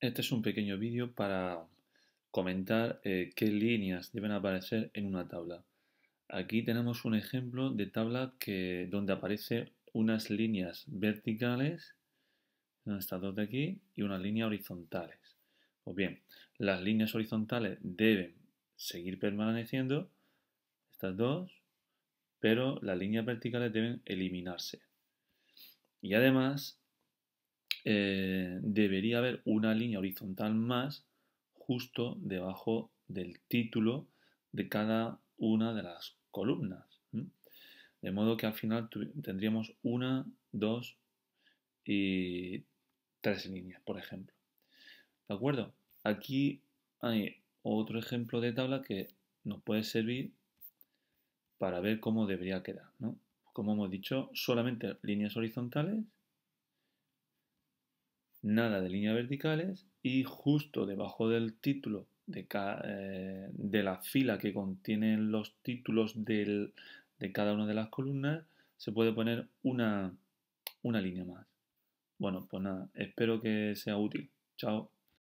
Este es un pequeño vídeo para comentar eh, qué líneas deben aparecer en una tabla. Aquí tenemos un ejemplo de tabla que, donde aparecen unas líneas verticales, estas dos de aquí, y unas líneas horizontales. Pues bien, las líneas horizontales deben seguir permaneciendo, estas dos, pero las líneas verticales deben eliminarse. Y además, eh, debería haber una línea horizontal más justo debajo del título de cada una de las columnas. De modo que al final tendríamos una, dos y tres líneas, por ejemplo. ¿De acuerdo? Aquí hay otro ejemplo de tabla que nos puede servir para ver cómo debería quedar. Como hemos dicho, solamente líneas horizontales nada de líneas verticales y justo debajo del título de, eh, la fila que contienen los títulos de cada una de las columnas se puede poner una, una línea más. Bueno, pues nada, espero que sea útil. Chao.